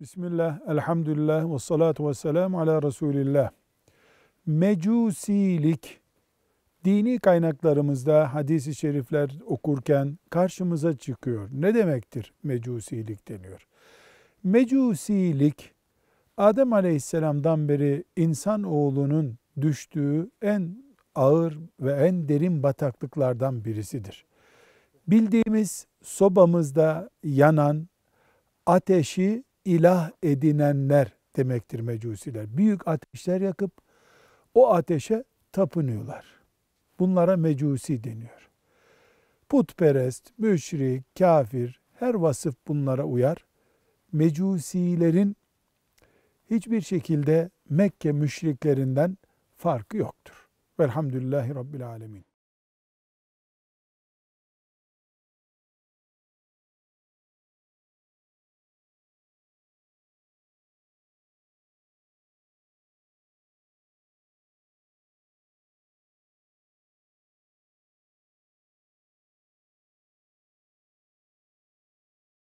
Bismillah, elhamdülillah ve salatu ve selamu ala Resulillah. Mecusilik, dini kaynaklarımızda hadisi şerifler okurken karşımıza çıkıyor. Ne demektir mecusilik deniyor? Mecusilik, Adem aleyhisselamdan beri insan oğlunun düştüğü en ağır ve en derin bataklıklardan birisidir. Bildiğimiz sobamızda yanan ateşi ilah edinenler demektir mecusiler. Büyük ateşler yakıp o ateşe tapınıyorlar. Bunlara mecusi deniyor. Putperest, müşrik, kafir her vasıf bunlara uyar. Mecusilerin hiçbir şekilde Mekke müşriklerinden farkı yoktur. Velhamdülillahi Rabbil Alemin.